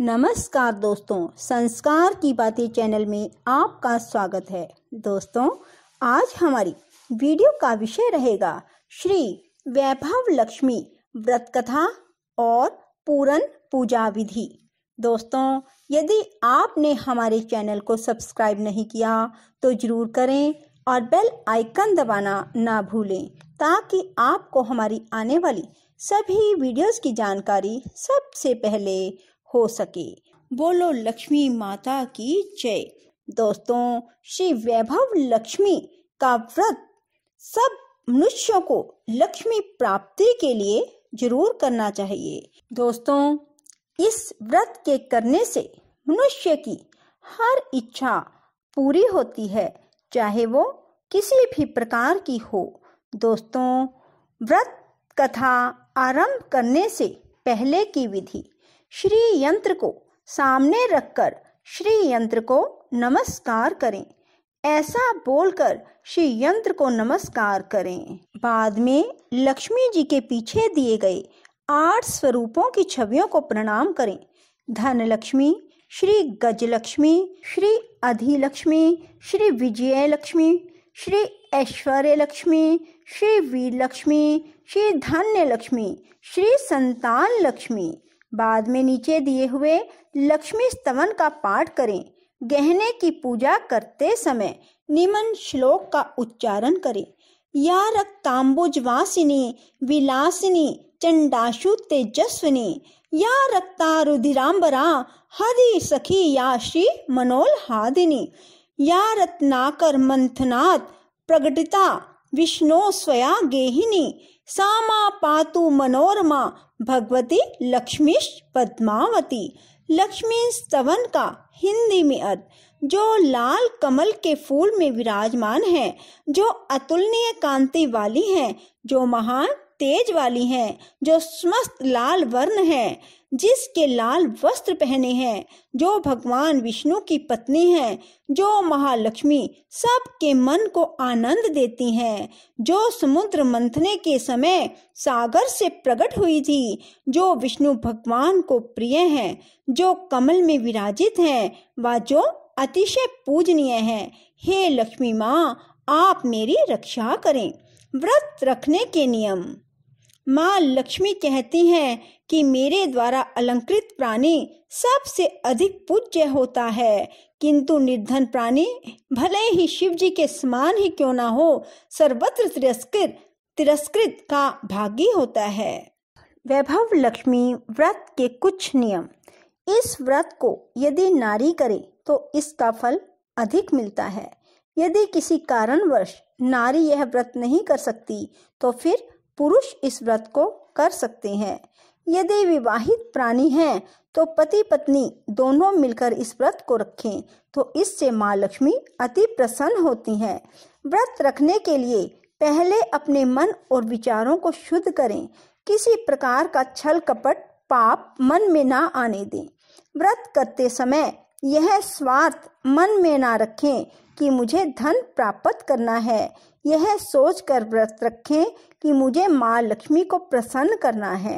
नमस्कार दोस्तों संस्कार की बातें चैनल में आपका स्वागत है दोस्तों आज हमारी वीडियो का विषय रहेगा श्री वैभव लक्ष्मी व्रत कथा और पूरन पूजा विधि दोस्तों यदि आपने हमारे चैनल को सब्सक्राइब नहीं किया तो जरूर करें और बेल आइकन दबाना ना भूलें ताकि आपको हमारी आने वाली सभी वीडियोस की जानकारी सबसे पहले हो सके बोलो लक्ष्मी माता की जय दोस्तों श्री वैभव लक्ष्मी का व्रत सब मनुष्यों को लक्ष्मी प्राप्ति के लिए जरूर करना चाहिए दोस्तों इस व्रत के करने से मनुष्य की हर इच्छा पूरी होती है चाहे वो किसी भी प्रकार की हो दोस्तों व्रत कथा आरंभ करने से पहले की विधि श्री यंत्र को सामने रखकर श्री यंत्र को नमस्कार करें ऐसा बोलकर श्री यंत्र को नमस्कार करें बाद में लक्ष्मी जी के पीछे दिए गए आठ स्वरूपों की छवियों को प्रणाम करें धन लक्ष्मी श्री गजलक्ष्मी श्री अधिलक्ष्मी श्री विजय लक्ष्मी श्री ऐश्वर्य लक्ष्मी श्री वीर लक्ष्मी श्री धन्य लक्ष्मी श्री संतान लक्ष्मी बाद में नीचे दिए हुए लक्ष्मी स्तवन का पाठ करें गहने की पूजा करते समय निम्न श्लोक का उच्चारण करें या रक्ताम्बुजवासिनी विलासिनी चंडाशु तेजस्विनी या रक्ता रुधिरांबरा हरि सखी या श्री मनोल हादिनी या रत्नाकर मंथनाथ प्रगटिता विष्णु स्वया गेहिनी सामा पातु मनोरमा भगवती लक्ष्मी पद्मावती लक्ष्मी स्तवन का हिंदी में अर्थ जो लाल कमल के फूल में विराजमान है जो अतुलनीय कांति वाली है जो महान तेज वाली है जो समस्त लाल वर्ण है जिसके लाल वस्त्र पहने हैं जो भगवान विष्णु की पत्नी हैं जो महालक्ष्मी सबके मन को आनंद देती हैं जो समुद्र मंथने के समय सागर से प्रकट हुई थी जो विष्णु भगवान को प्रिय हैं जो कमल में विराजित हैं व जो अतिशय पूजनीय हैं हे लक्ष्मी माँ आप मेरी रक्षा करें व्रत रखने के नियम माँ लक्ष्मी कहती हैं कि मेरे द्वारा अलंकृत प्राणी सबसे अधिक पूज्य होता है किंतु निर्धन प्राणी भले ही शिव जी के समान ही क्यों ना हो सर्वत्र तिरस्कृत तिरस्कृत का भागी होता है वैभव लक्ष्मी व्रत के कुछ नियम इस व्रत को यदि नारी करे तो इसका फल अधिक मिलता है यदि किसी कारणवश नारी यह व्रत नहीं कर सकती तो फिर पुरुष इस व्रत को कर सकते हैं यदि विवाहित प्राणी हैं तो पति पत्नी दोनों मिलकर इस व्रत को रखें तो इससे माँ लक्ष्मी अति प्रसन्न होती हैं व्रत रखने के लिए पहले अपने मन और विचारों को शुद्ध करें किसी प्रकार का छल कपट पाप मन में ना आने दें व्रत करते समय यह स्वार्थ मन में ना रखें कि मुझे धन प्राप्त करना है यह सोच कर व्रत रखें कि मुझे माँ लक्ष्मी को प्रसन्न करना है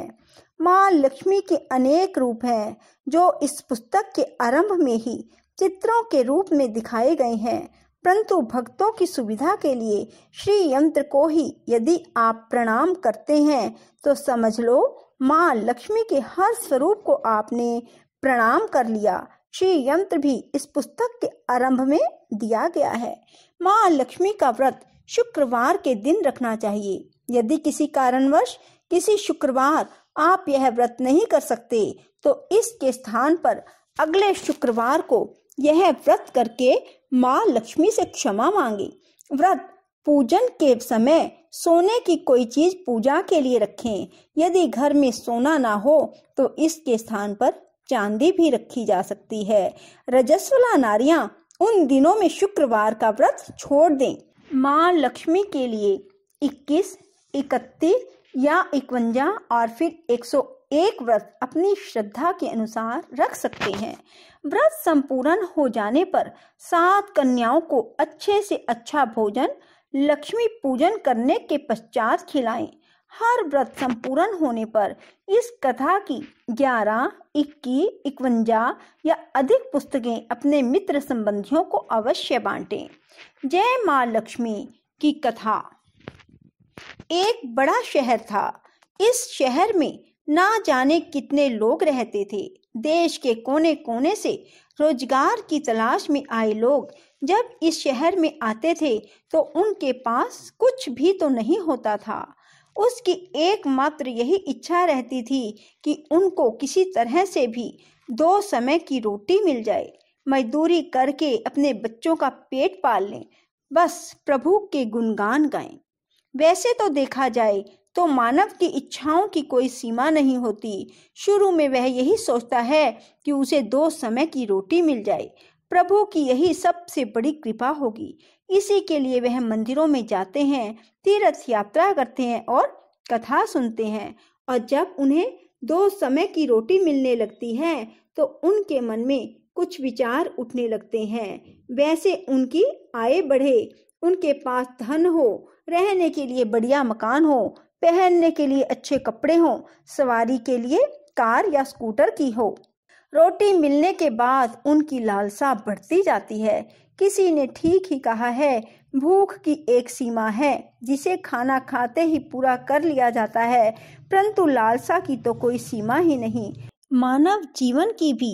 माँ लक्ष्मी के अनेक रूप हैं जो इस पुस्तक के आरंभ में ही चित्रों के रूप में दिखाए गए हैं परंतु भक्तों की सुविधा के लिए श्री यंत्र को ही यदि आप प्रणाम करते हैं तो समझ लो माँ लक्ष्मी के हर स्वरूप को आपने प्रणाम कर लिया श्री यंत्र भी इस पुस्तक के आरंभ में दिया गया है माँ लक्ष्मी का व्रत शुक्रवार के दिन रखना चाहिए यदि किसी कारणवश किसी शुक्रवार आप यह व्रत नहीं कर सकते तो इसके स्थान पर अगले शुक्रवार को यह व्रत करके माँ लक्ष्मी से क्षमा मांगे व्रत पूजन के समय सोने की कोई चीज पूजा के लिए रखें यदि घर में सोना ना हो तो इसके स्थान पर चांदी भी रखी जा सकती है रजस्वला नारियां उन दिनों में शुक्रवार का व्रत छोड़ दें माँ लक्ष्मी के लिए 21, 31 या इकवंजा और फिर 101 व्रत अपनी श्रद्धा के अनुसार रख सकते हैं व्रत संपूर्ण हो जाने पर सात कन्याओं को अच्छे से अच्छा भोजन लक्ष्मी पूजन करने के पश्चात खिलाएं हर व्रत संपूर्ण होने पर इस कथा की ग्यारह इक्कीस इकवंजा या अधिक पुस्तकें अपने मित्र संबंधियों को अवश्य बांटें। जय माँ लक्ष्मी की कथा एक बड़ा शहर था इस शहर में ना जाने कितने लोग रहते थे देश के कोने कोने से रोजगार की तलाश में आए लोग जब इस शहर में आते थे तो उनके पास कुछ भी तो नहीं होता था उसकी एकमात्र यही इच्छा रहती थी कि उनको किसी तरह से भी दो समय की रोटी मिल जाए मजदूरी करके अपने बच्चों का पेट पाल लें बस प्रभु के गुणगान गाएं वैसे तो देखा जाए तो मानव की इच्छाओं की कोई सीमा नहीं होती शुरू में वह यही सोचता है कि उसे दो समय की रोटी मिल जाए प्रभु की यही सबसे बड़ी कृपा होगी इसी के लिए वह मंदिरों में जाते हैं तीर्थ यात्रा करते हैं और कथा सुनते हैं और जब उन्हें दो समय की रोटी मिलने लगती है तो उनके मन में कुछ विचार उठने लगते हैं वैसे उनकी आय बढ़े उनके पास धन हो रहने के लिए बढ़िया मकान हो पहनने के लिए अच्छे कपड़े हो सवारी के लिए कार या स्कूटर की हो रोटी मिलने के बाद उनकी लालसा बढ़ती जाती है किसी ने ठीक ही कहा है भूख की एक सीमा है जिसे खाना खाते ही पूरा कर लिया जाता है परंतु लालसा की तो कोई सीमा ही नहीं मानव जीवन की भी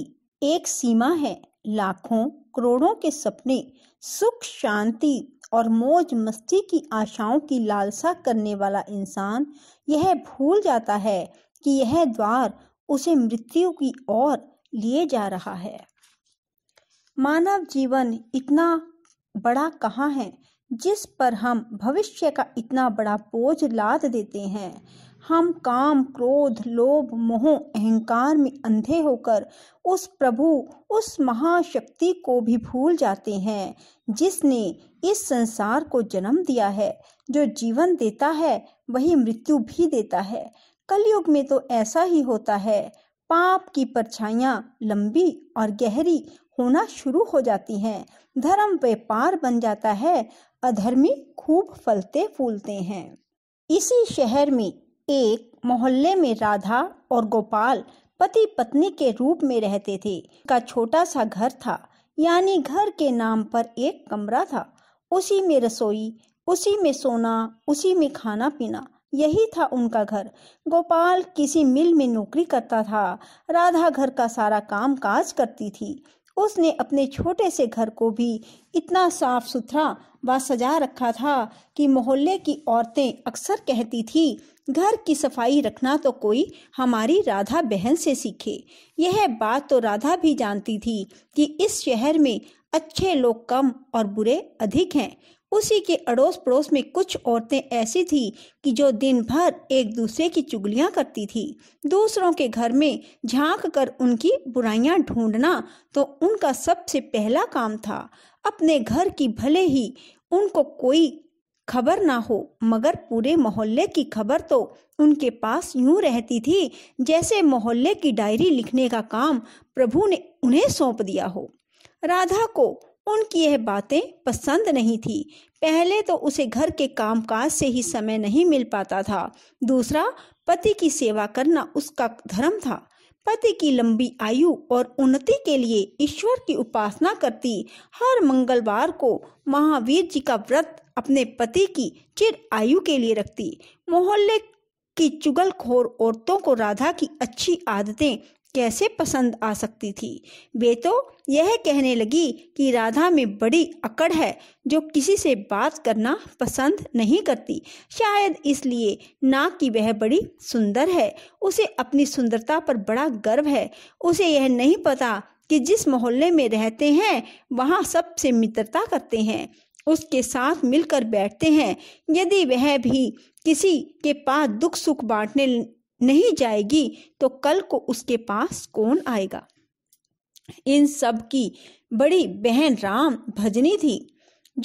एक सीमा है लाखों करोड़ों के सपने सुख शांति और मौज मस्ती की आशाओं की लालसा करने वाला इंसान यह भूल जाता है कि यह द्वार उसे मृत्यु की ओर लिए जा रहा है मानव जीवन इतना बड़ा कहाँ है जिस पर हम भविष्य का इतना बड़ा बोझ लाद देते हैं हम काम क्रोध लोभ मोह अहंकार में अंधे होकर उस प्रभु उस महाशक्ति को भी भूल जाते हैं जिसने इस संसार को जन्म दिया है जो जीवन देता है वही मृत्यु भी देता है कलयुग में तो ऐसा ही होता है पाप की परछाइयाँ लंबी और गहरी होना शुरू हो जाती हैं धर्म व्यापार बन जाता है अधर्मी खूब फलते फूलते हैं इसी शहर में एक मोहल्ले में राधा और गोपाल पति पत्नी के रूप में रहते थे का छोटा सा घर था यानी घर के नाम पर एक कमरा था उसी में रसोई उसी में सोना उसी में खाना पीना यही था उनका घर गोपाल किसी मिल में नौकरी करता था राधा घर का सारा काम काज करती थी उसने अपने छोटे से घर को भी इतना साफ सुथरा व सजा रखा था कि मोहल्ले की औरतें अक्सर कहती थी घर की सफाई रखना तो कोई हमारी राधा बहन से सीखे यह बात तो राधा भी जानती थी कि इस शहर में अच्छे लोग कम और बुरे अधिक हैं उसी के अड़ोस पड़ोस में कुछ औरतें ऐसी थी कि जो दिन भर एक दूसरे की चुगलियां करती थी दूसरों के घर में झांक कर उनकी बुराइयां ढूंढना तो उनका सबसे पहला काम था अपने घर की भले ही उनको कोई खबर ना हो मगर पूरे मोहल्ले की खबर तो उनके पास यूं रहती थी जैसे मोहल्ले की डायरी लिखने का काम प्रभु ने उन्हें सौंप दिया हो राधा को उनकी यह बातें पसंद नहीं थी पहले तो उसे घर के कामकाज से ही समय नहीं मिल पाता था दूसरा पति की सेवा करना उसका धर्म था पति की लंबी आयु और उन्नति के लिए ईश्वर की उपासना करती हर मंगलवार को महावीर जी का व्रत अपने पति की चिर आयु के लिए रखती मोहल्ले की चुगलखोर औरतों को राधा की अच्छी आदतें कैसे पसंद आ सकती थी वे तो यह कहने लगी कि राधा में बड़ी अकड़ है जो किसी से बात करना पसंद नहीं करती शायद इसलिए ना कि वह बड़ी सुंदर है उसे अपनी सुंदरता पर बड़ा गर्व है उसे यह नहीं पता कि जिस मोहल्ले में रहते हैं वहाँ सबसे मित्रता करते हैं उसके साथ मिलकर बैठते हैं यदि वह भी किसी के पास दुख सुख बांटने नहीं जाएगी तो कल को उसके पास कौन आएगा इन सब की बड़ी बहन राम भजनी थी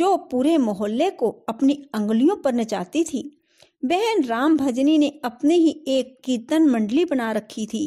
जो पूरे मोहल्ले को अपनी अंगुलियों पर नचाती थी बहन राम भजनी ने अपने ही एक कीर्तन मंडली बना रखी थी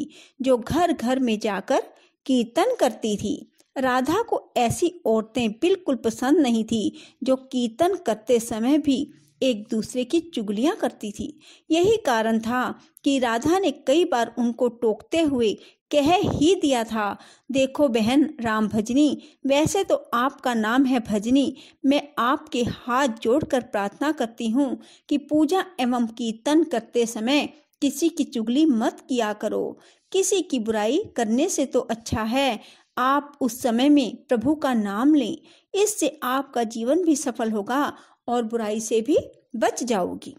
जो घर घर में जाकर कीर्तन करती थी राधा को ऐसी औरतें बिल्कुल पसंद नहीं थी जो कीर्तन करते समय भी एक दूसरे की चुगलियां करती थी यही कारण था कि राधा ने कई बार उनको टोकते हुए कह ही दिया था देखो बहन राम भजनी वैसे तो आपका नाम है भजनी मैं आपके हाथ जोड़कर प्रार्थना करती हूँ कि पूजा एवं कीर्तन करते समय किसी की चुगली मत किया करो किसी की बुराई करने से तो अच्छा है आप उस समय में प्रभु का नाम लें इससे आपका जीवन भी सफल होगा और बुराई से भी बच जाओगी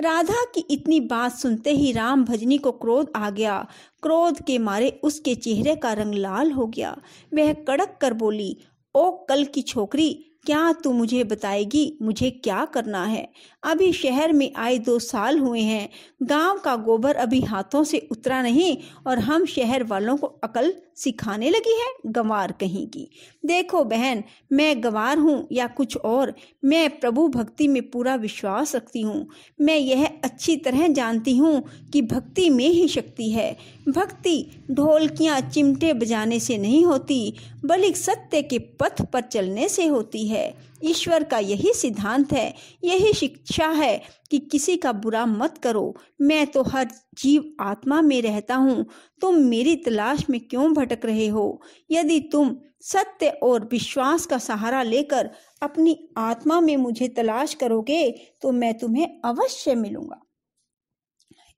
राधा की इतनी बात सुनते ही राम भजनी को क्रोध आ गया क्रोध के मारे उसके चेहरे का रंग लाल हो गया वह कड़क कर बोली ओ कल की छोकरी क्या तू मुझे बताएगी मुझे क्या करना है अभी शहर में आए दो साल हुए हैं गांव का गोबर अभी हाथों से उतरा नहीं और हम शहर वालों को अकल सिखाने लगी है गंवार कहीं की देखो बहन मैं गंवार हूँ या कुछ और मैं प्रभु भक्ति में पूरा विश्वास रखती हूँ मैं यह अच्छी तरह जानती हूँ कि भक्ति में ही शक्ति है भक्ति ढोलकियाँ चिमटे बजाने से नहीं होती बल्कि सत्य के पथ पर चलने से होती है है ईश्वर का यही सिद्धांत है यही शिक्षा है कि किसी का बुरा मत करो मैं तो हर जीव आत्मा में रहता हूँ तुम मेरी तलाश में क्यों भटक रहे हो यदि तुम सत्य और विश्वास का सहारा लेकर अपनी आत्मा में मुझे तलाश करोगे तो मैं तुम्हें अवश्य मिलूंगा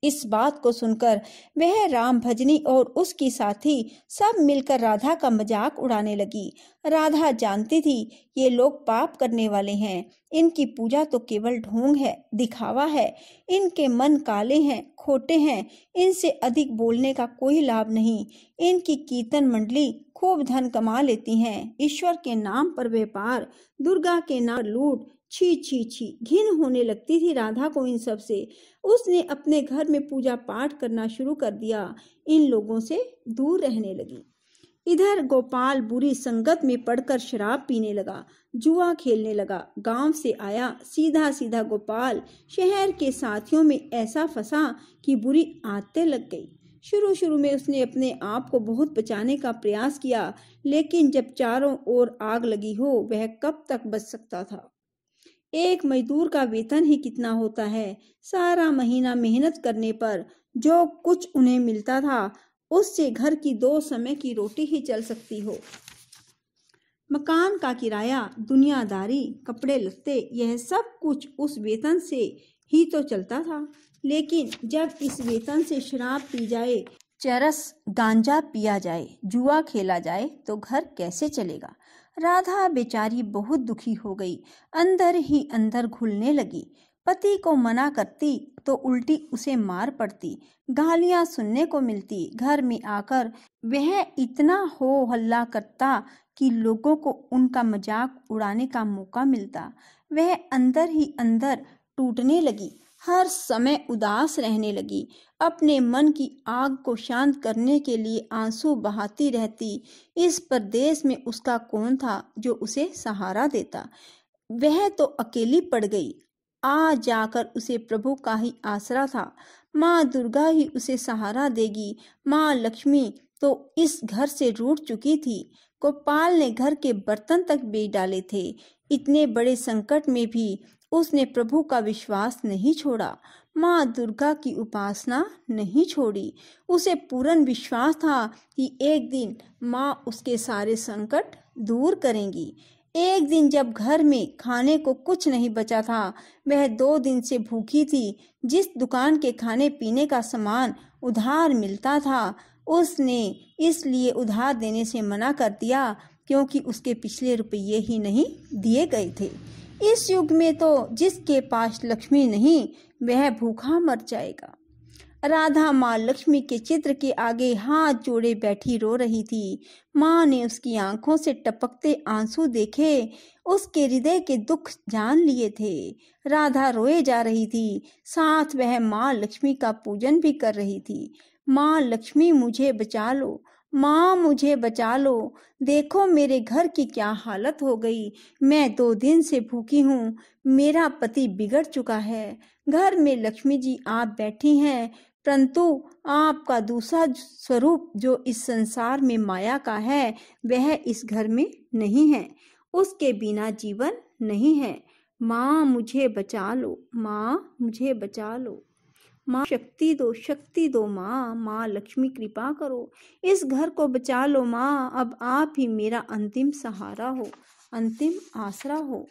इस बात को सुनकर वह राम भजनी और उसकी साथी सब मिलकर राधा का मजाक उड़ाने लगी राधा जानती थी ये लोग पाप करने वाले हैं इनकी पूजा तो केवल ढोंग है दिखावा है इनके मन काले हैं खोटे हैं इनसे अधिक बोलने का कोई लाभ नहीं इनकी कीर्तन मंडली खूब धन कमा लेती है ईश्वर के नाम पर व्यापार दुर्गा के नाम लूट छी छी छी घिन होने लगती थी राधा को इन सब से उसने अपने घर में पूजा पाठ करना शुरू कर दिया इन लोगों से दूर रहने लगी इधर गोपाल बुरी संगत में पड़कर शराब पीने लगा जुआ खेलने लगा गांव से आया सीधा सीधा गोपाल शहर के साथियों में ऐसा फंसा कि बुरी आते लग गई शुरू शुरू में उसने अपने आप को बहुत बचाने का प्रयास किया लेकिन जब चारों ओर आग लगी हो वह कब तक बच सकता था एक मजदूर का वेतन ही कितना होता है सारा महीना मेहनत करने पर जो कुछ उन्हें मिलता था उससे घर की दो समय की रोटी ही चल सकती हो मकान का किराया दुनियादारी कपड़े लत्ते यह सब कुछ उस वेतन से ही तो चलता था लेकिन जब इस वेतन से शराब पी जाए चरस गांजा पिया जाए जुआ खेला जाए तो घर कैसे चलेगा राधा बेचारी बहुत दुखी हो गई अंदर ही अंदर घुलने लगी पति को मना करती तो उल्टी उसे मार पड़ती गालियां सुनने को मिलती घर में आकर वह इतना हो हल्ला करता कि लोगों को उनका मजाक उड़ाने का मौका मिलता वह अंदर ही अंदर टूटने लगी हर समय उदास रहने लगी अपने मन की आग को शांत करने के लिए आंसू बहाती रहती इस प्रदेश में उसका कौन था जो उसे सहारा देता वह तो अकेली पड़ गई आ जाकर उसे प्रभु का ही आसरा था माँ दुर्गा ही उसे सहारा देगी माँ लक्ष्मी तो इस घर से रूठ चुकी थी गोपाल ने घर के बर्तन तक बेच डाले थे इतने बड़े संकट में भी उसने प्रभु का विश्वास नहीं छोड़ा माँ दुर्गा की उपासना नहीं छोड़ी उसे पूर्ण विश्वास था कि एक दिन माँ उसके सारे संकट दूर करेंगी एक दिन जब घर में खाने को कुछ नहीं बचा था वह दो दिन से भूखी थी जिस दुकान के खाने पीने का सामान उधार मिलता था उसने इसलिए उधार देने से मना कर दिया क्योंकि उसके पिछले रुपये ही नहीं दिए गए थे इस युग में तो जिसके पास लक्ष्मी नहीं वह भूखा मर जाएगा राधा माँ लक्ष्मी के चित्र के आगे हाथ जोड़े बैठी रो रही थी माँ ने उसकी आंखों से टपकते आंसू देखे उसके हृदय के दुख जान लिए थे राधा रोए जा रही थी साथ वह माँ लक्ष्मी का पूजन भी कर रही थी माँ लक्ष्मी मुझे बचा लो माँ मुझे बचा लो देखो मेरे घर की क्या हालत हो गई मैं दो दिन से भूखी हूँ मेरा पति बिगड़ चुका है घर में लक्ष्मी जी आप बैठी हैं परंतु आपका दूसरा स्वरूप जो इस संसार में माया का है वह इस घर में नहीं है उसके बिना जीवन नहीं है माँ मुझे बचा लो माँ मुझे बचा लो माँ शक्ति दो शक्ति दो माँ माँ लक्ष्मी कृपा करो इस घर को बचा लो माँ अब आप ही मेरा अंतिम सहारा हो अंतिम आसरा हो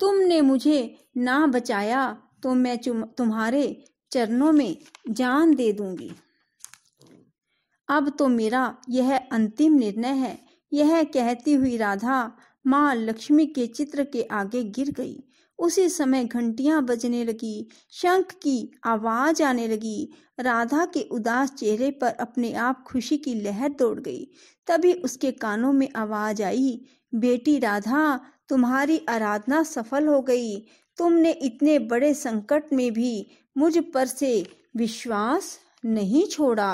तुमने मुझे ना बचाया तो मैं तुम्हारे चरणों में जान दे दूंगी अब तो मेरा यह अंतिम निर्णय है यह कहती हुई राधा माँ लक्ष्मी के चित्र के आगे गिर गई उसी समय घंटियां बजने लगी शंख की आवाज आने लगी राधा के उदास चेहरे पर अपने आप खुशी की लहर दौड़ गई तभी उसके कानों में आवाज आई बेटी राधा तुम्हारी आराधना सफल हो गई तुमने इतने बड़े संकट में भी मुझ पर से विश्वास नहीं छोड़ा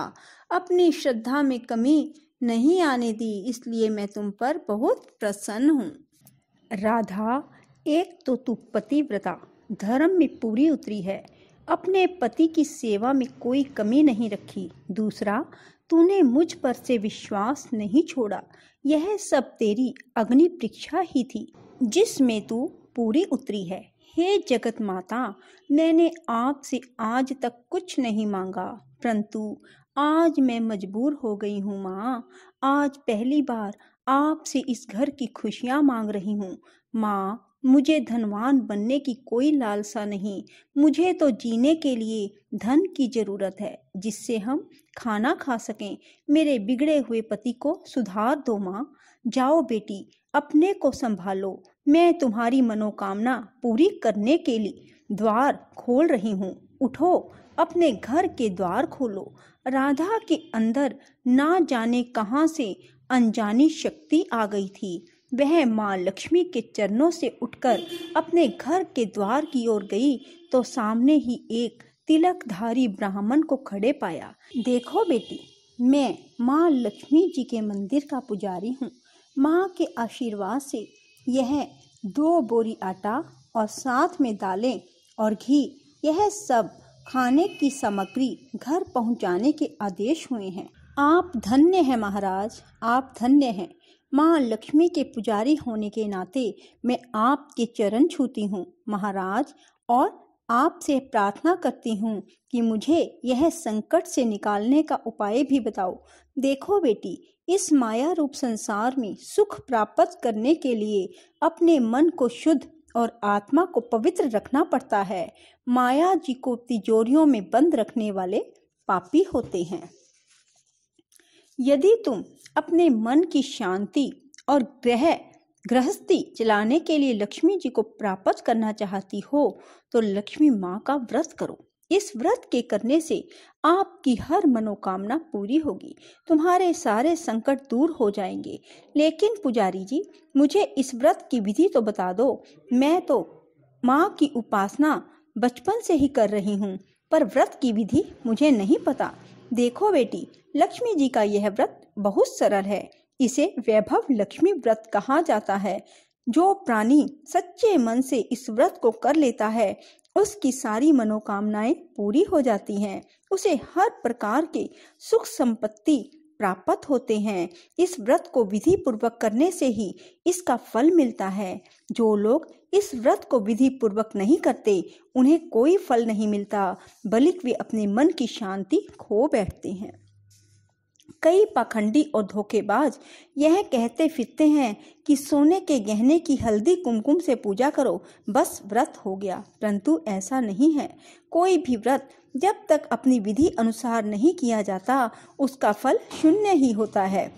अपनी श्रद्धा में कमी नहीं आने दी इसलिए मैं तुम पर बहुत प्रसन्न हूँ राधा एक तो तू पतिव्रता धर्म में पूरी उतरी है अपने पति की सेवा में कोई कमी नहीं रखी दूसरा तूने मुझ पर से विश्वास नहीं छोड़ा यह सब तेरी अग्नि परीक्षा ही थी जिसमें तू पूरी उतरी है हे जगत माता मैंने आपसे आज तक कुछ नहीं मांगा परंतु आज मैं मजबूर हो गई हूँ माँ आज पहली बार आपसे इस घर की खुशियाँ मांग रही हूँ माँ मुझे धनवान बनने की कोई लालसा नहीं मुझे तो जीने के लिए धन की जरूरत है जिससे हम खाना खा सकें मेरे बिगड़े हुए पति को सुधार दो माँ जाओ बेटी अपने को संभालो मैं तुम्हारी मनोकामना पूरी करने के लिए द्वार खोल रही हूँ उठो अपने घर के द्वार खोलो राधा के अंदर ना जाने कहाँ से अनजानी शक्ति आ गई थी वह माँ लक्ष्मी के चरणों से उठकर अपने घर के द्वार की ओर गई तो सामने ही एक तिलकधारी ब्राह्मण को खड़े पाया देखो बेटी मैं माँ लक्ष्मी जी के मंदिर का पुजारी हूँ माँ के आशीर्वाद से यह दो बोरी आटा और साथ में दालें और घी यह सब खाने की सामग्री घर पहुंचाने के आदेश हुए हैं आप धन्य हैं महाराज आप धन्य हैं माँ लक्ष्मी के पुजारी होने के नाते मैं आपके चरण छूती हूँ महाराज और आपसे प्रार्थना करती हूँ कि मुझे यह संकट से निकालने का उपाय भी बताओ देखो बेटी इस माया रूप संसार में सुख प्राप्त करने के लिए अपने मन को शुद्ध और आत्मा को पवित्र रखना पड़ता है माया जी को तिजोरियों में बंद रखने वाले पापी होते हैं यदि तुम अपने मन की शांति और ग्रह गृहस्थी चलाने के लिए लक्ष्मी जी को प्राप्त करना चाहती हो तो लक्ष्मी माँ का व्रत करो इस व्रत के करने से आपकी हर मनोकामना पूरी होगी तुम्हारे सारे संकट दूर हो जाएंगे लेकिन पुजारी जी मुझे इस व्रत की विधि तो बता दो मैं तो माँ की उपासना बचपन से ही कर रही हूँ पर व्रत की विधि मुझे नहीं पता देखो बेटी लक्ष्मी जी का यह व्रत बहुत सरल है इसे वैभव लक्ष्मी व्रत कहा जाता है जो प्राणी सच्चे मन से इस व्रत को कर लेता है उसकी सारी मनोकामनाएं पूरी हो जाती हैं उसे हर प्रकार के सुख संपत्ति प्राप्त होते हैं इस व्रत को विधि पूर्वक करने से ही इसका फल मिलता है जो लोग इस व्रत को विधि पूर्वक नहीं करते उन्हें कोई फल नहीं मिलता बल्कि वे अपने मन की शांति खो बैठते हैं कई पाखंडी और धोखेबाज यह कहते फिरते हैं कि सोने के गहने की हल्दी कुमकुम से पूजा करो बस व्रत हो गया परंतु ऐसा नहीं है कोई भी व्रत जब तक अपनी विधि अनुसार नहीं किया जाता उसका फल शून्य ही होता है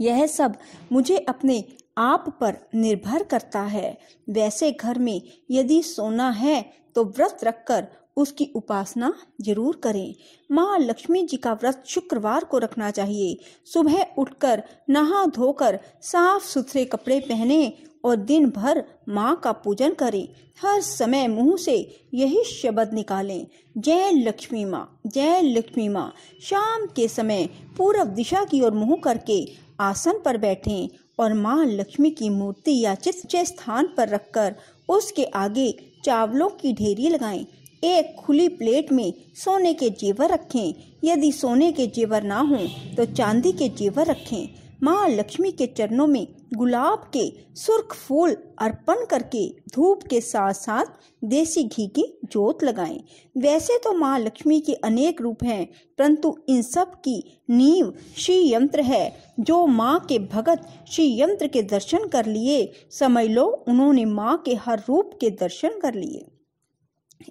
यह सब मुझे अपने आप पर निर्भर करता है वैसे घर में यदि सोना है तो व्रत रखकर उसकी उपासना जरूर करें माँ लक्ष्मी जी का व्रत शुक्रवार को रखना चाहिए सुबह उठकर नहा धोकर साफ सुथरे कपड़े पहने और दिन भर माँ का पूजन करें हर समय मुंह से यही शब्द निकालें जय लक्ष्मी माँ जय लक्ष्मी माँ शाम के समय पूर्व दिशा की ओर मुंह करके आसन पर बैठें और माँ लक्ष्मी की मूर्ति या चित्र स्थान पर रखकर उसके आगे चावलों की ढेरी लगाएं एक खुली प्लेट में सोने के जेवर रखें यदि सोने के जेवर ना हो तो चांदी के जेवर रखें माँ लक्ष्मी के चरणों में गुलाब के सुर्ख फूल अर्पण करके धूप के साथ साथ देसी घी की जोत लगाएं। वैसे तो माँ लक्ष्मी के अनेक रूप हैं परंतु इन सब की नींव श्री यंत्र है जो माँ के भगत श्री यंत्र के दर्शन कर लिए समझ लो उन्होंने माँ के हर रूप के दर्शन कर लिए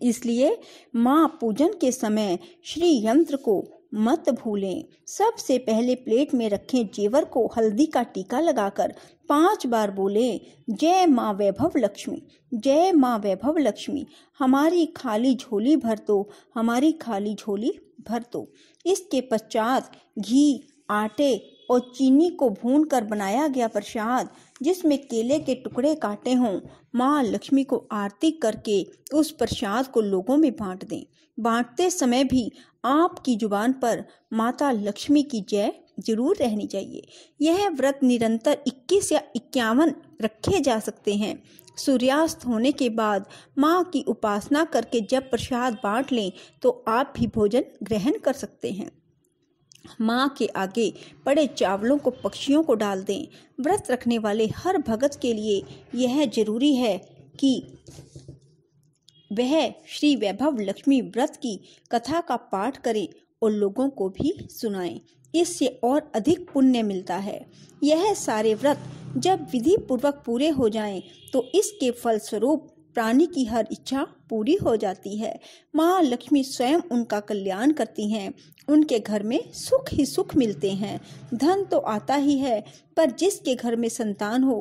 इसलिए माँ पूजन के समय श्री यंत्र को मत भूलें सबसे पहले प्लेट में रखें जेवर को हल्दी का टीका लगाकर पांच बार बोलें जय माँ वैभव लक्ष्मी जय माँ वैभव लक्ष्मी हमारी खाली झोली भर दो हमारी खाली झोली भर दो इसके पश्चात घी आटे और चीनी को भूनकर बनाया गया प्रसाद जिसमें केले के टुकड़े काटे हों माँ लक्ष्मी को आरती करके उस प्रसाद को लोगों में बांट दें बांटते समय भी आपकी जुबान पर माता लक्ष्मी की जय जरूर रहनी चाहिए यह व्रत निरंतर 21 या इक्यावन रखे जा सकते हैं सूर्यास्त होने के बाद माँ की उपासना करके जब प्रसाद बांट लें तो आप भी भोजन ग्रहण कर सकते हैं माँ के आगे पड़े चावलों को पक्षियों को डाल दें व्रत रखने वाले हर भगत के लिए यह जरूरी है कि वह श्री वैभव लक्ष्मी व्रत की कथा का पाठ करें और लोगों को भी सुनाएं इससे और अधिक पुण्य मिलता है यह सारे व्रत जब विधि पूर्वक पूरे हो जाएं तो इसके फलस्वरूप प्राणी की हर इच्छा पूरी हो जाती है माँ लक्ष्मी स्वयं उनका कल्याण करती हैं उनके घर में सुख ही सुख मिलते हैं धन तो आता ही है पर जिसके घर में संतान हो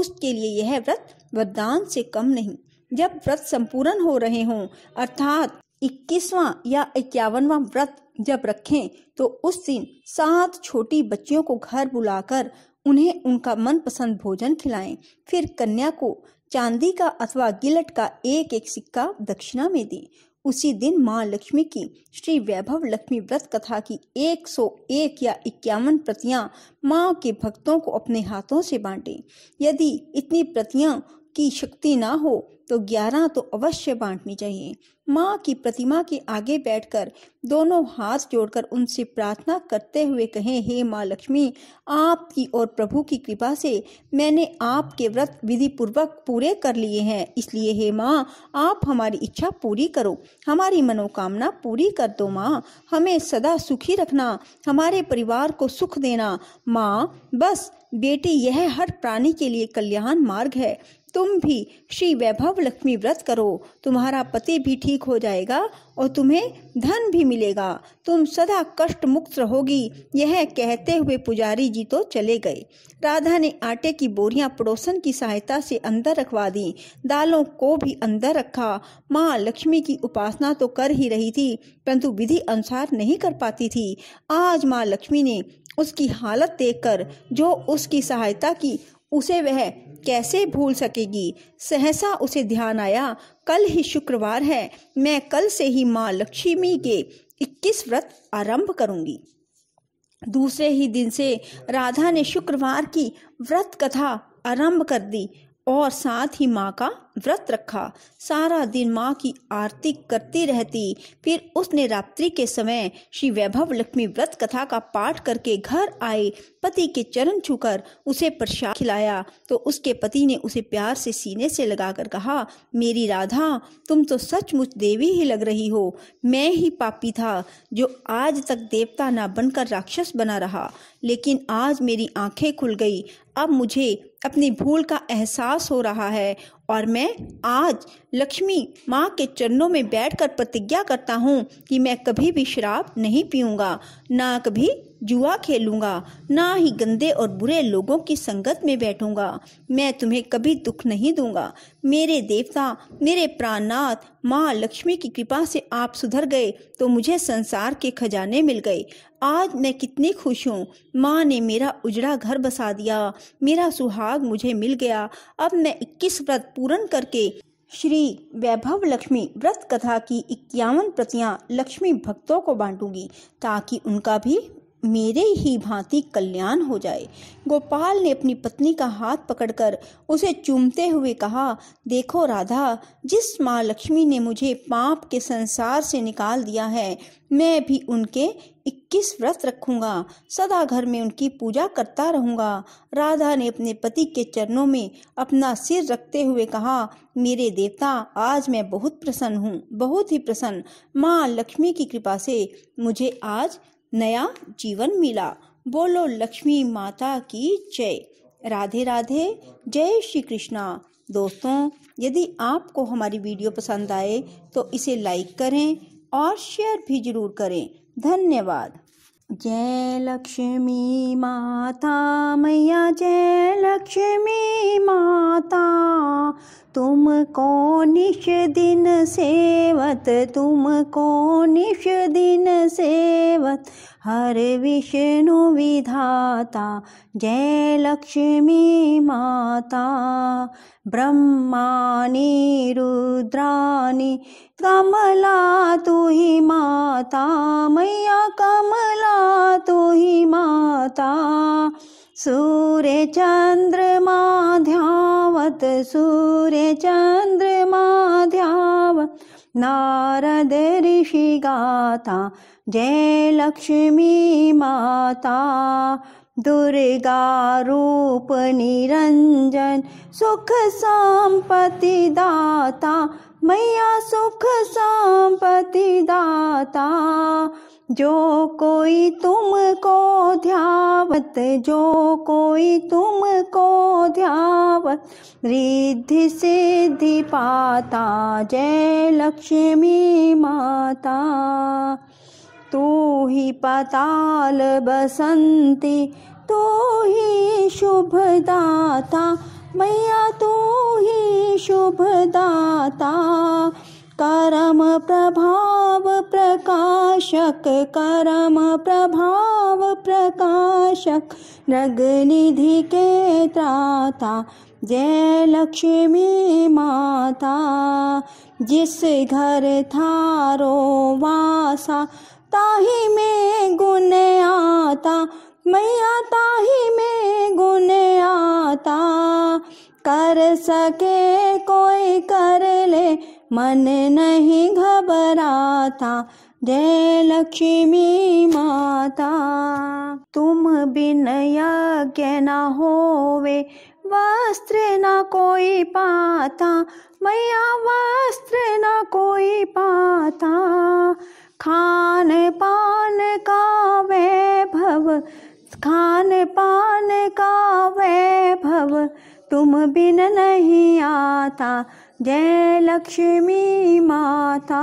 उसके लिए यह व्रत वरदान से कम नहीं जब व्रत संपूर्ण हो रहे हों अर्थात इक्कीसवा या इक्यावनवा व्रत जब रखें तो उस दिन सात छोटी बच्चियों को घर बुलाकर उन्हें उनका मनपसंद भोजन खिलाएं फिर कन्या को चांदी का अथवा गिलट का एक एक सिक्का दक्षिणा में दें उसी दिन माँ लक्ष्मी की श्री वैभव लक्ष्मी व्रत कथा की 101 या इक्यावन प्रतियां माँ के भक्तों को अपने हाथों से बांटें यदि इतनी प्रतियां की शक्ति ना हो तो ग्यारह तो अवश्य बांटनी चाहिए माँ की प्रतिमा के आगे बैठकर दोनों हाथ जोड़कर उनसे प्रार्थना करते हुए कहें हे माँ लक्ष्मी आपकी और प्रभु की कृपा से मैंने आपके व्रत विधि पूर्वक पूरे कर लिए हैं इसलिए हे माँ आप हमारी इच्छा पूरी करो हमारी मनोकामना पूरी कर दो माँ हमें सदा सुखी रखना हमारे परिवार को सुख देना माँ बस बेटी यह हर प्राणी के लिए कल्याण मार्ग है तुम भी श्री वैभव लक्ष्मी व्रत करो तुम्हारा पति भी ठीक हो जाएगा और तुम्हें धन भी मिलेगा तुम सदा कष्ट मुक्त रहोगी यह कहते हुए पुजारी जी तो चले गए राधा ने आटे की बोरियां पड़ोसन की सहायता से अंदर रखवा दी दालों को भी अंदर रखा माँ लक्ष्मी की उपासना तो कर ही रही थी परंतु विधि अनुसार नहीं कर पाती थी आज माँ लक्ष्मी ने उसकी हालत देखकर जो उसकी सहायता की उसे वह कैसे भूल सकेगी सहसा उसे ध्यान आया कल ही शुक्रवार है मैं कल से ही माँ लक्ष्मी के इक्कीस व्रत आरंभ करूंगी दूसरे ही दिन से राधा ने शुक्रवार की व्रत कथा आरंभ कर दी और साथ ही माँ का व्रत रखा सारा दिन माँ की आरती करती रहती फिर उसने रात्रि के समय श्री वैभव लक्ष्मी व्रत कथा का पाठ करके घर आए पति के चरण छूकर उसे प्रसाद खिलाया तो उसके पति ने उसे प्यार से सीने से लगाकर कहा मेरी राधा तुम तो सचमुच देवी ही लग रही हो मैं ही पापी था जो आज तक देवता ना बनकर राक्षस बना रहा लेकिन आज मेरी आंखें खुल गई अब मुझे अपनी भूल का एहसास हो रहा है और मैं आज लक्ष्मी माँ के चरणों में बैठकर प्रतिज्ञा करता हूँ कि मैं कभी भी शराब नहीं पीऊँगा ना कभी जुआ खेलूँगा ना ही गंदे और बुरे लोगों की संगत में बैठूँगा मैं तुम्हें कभी दुख नहीं दूंगा मेरे देवता मेरे प्राणनाथ माँ लक्ष्मी की कृपा से आप सुधर गए तो मुझे संसार के खजाने मिल गए आज मैं कितनी खुश हूँ माँ ने मेरा उजड़ा घर बसा दिया मेरा सुहाग मुझे मिल गया अब मैं इक्कीस व्रत पूर्ण करके श्री वैभव लक्ष्मी व्रत कथा की इक्यावन प्रतियां लक्ष्मी भक्तों को बांटूंगी ताकि उनका भी मेरे ही भांति कल्याण हो जाए गोपाल ने अपनी पत्नी का हाथ पकड़कर उसे चूमते हुए कहा देखो राधा जिस माँ लक्ष्मी ने मुझे पाप के संसार से निकाल दिया है मैं भी उनके इक्कीस व्रत रखूंगा सदा घर में उनकी पूजा करता रहूंगा राधा ने अपने पति के चरणों में अपना सिर रखते हुए कहा मेरे देवता आज मैं बहुत प्रसन्न हूँ बहुत ही प्रसन्न माँ लक्ष्मी की कृपा से मुझे आज नया जीवन मिला बोलो लक्ष्मी माता की जय राधे राधे जय श्री कृष्णा दोस्तों यदि आपको हमारी वीडियो पसंद आए तो इसे लाइक करें और शेयर भी जरूर करें धन्यवाद जय लक्ष्मी माता मैया जय लक्ष्मी माता तुमको निश दिन सेवत तुमको निश दिन से हर विष्णु विधाता जय लक्ष्मी माता ब्रह्माणि रुद्राणी कमला तु हि माता मैया कमला तु हि माता चंद्रमा ध्यावत सूर्य सूर्यचन्द्रमा ध्यावत नारद ऋषि गाता जय लक्ष्मी माता दुर्गा रूप निरंजन सुख संपत्ति दाता मैया सुख संपत्ति दाता जो कोई तुमको ध्यावत जो कोई तुमको ध्यावत रिद्धि सिद्धि पाता जय लक्ष्मी माता तू ही पताल बसंती तू ही शुभदाता मैया तू ही शुभदाता करम प्रभाव प्रकाशक करम प्रभाव प्रकाशक निधि के त्राता जय लक्ष्मी माता जिस घर थारो वासा ताही में गुण आता मैया ताही में गुण आता कर सके कोई कर ले मन नहीं घबराता जय लक्ष्मी माता तुम बिन यज्ञ न होवे वस्त्र न कोई पाता मैया वस्त्र न कोई पाता खान पान का वैभव खान पान का वैभव तुम बिन नहीं आता जय लक्ष्मी माता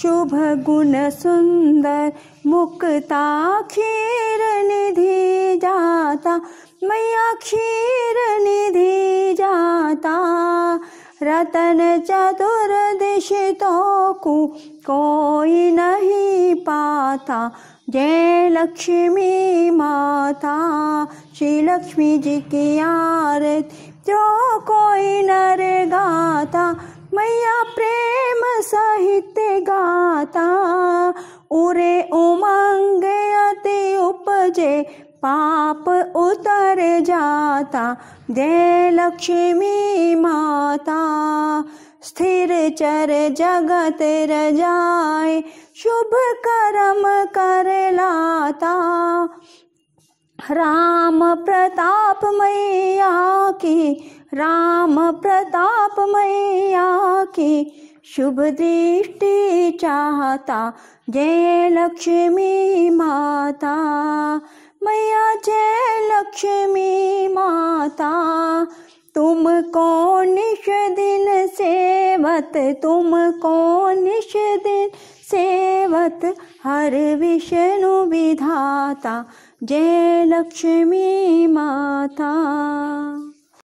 शुभ गुण सुंदर मुक्ता क्षीर निधि जाता मैया क्षीर निधि जाता रतन तो कु कोई नहीं पाता जय लक्ष्मी माता श्री लक्ष्मी जी की आरती जो कोई नर गाता मैया प्रेम सहित गाता उरे उमंग अति उपजे पाप उतर जाता जय लक्ष्मी माता स्थिर चर जगत रजाए शुभ कर्म कर लाता राम प्रताप मैया की राम प्रताप मैया की शुभ दृष्टि चाहता जय लक्ष्मी माता मैया जय लक्ष्मी माता कौन निश दिन सेवत कौन निश दिन सेवत हर विष्णु विधाता जय लक्ष्मी माता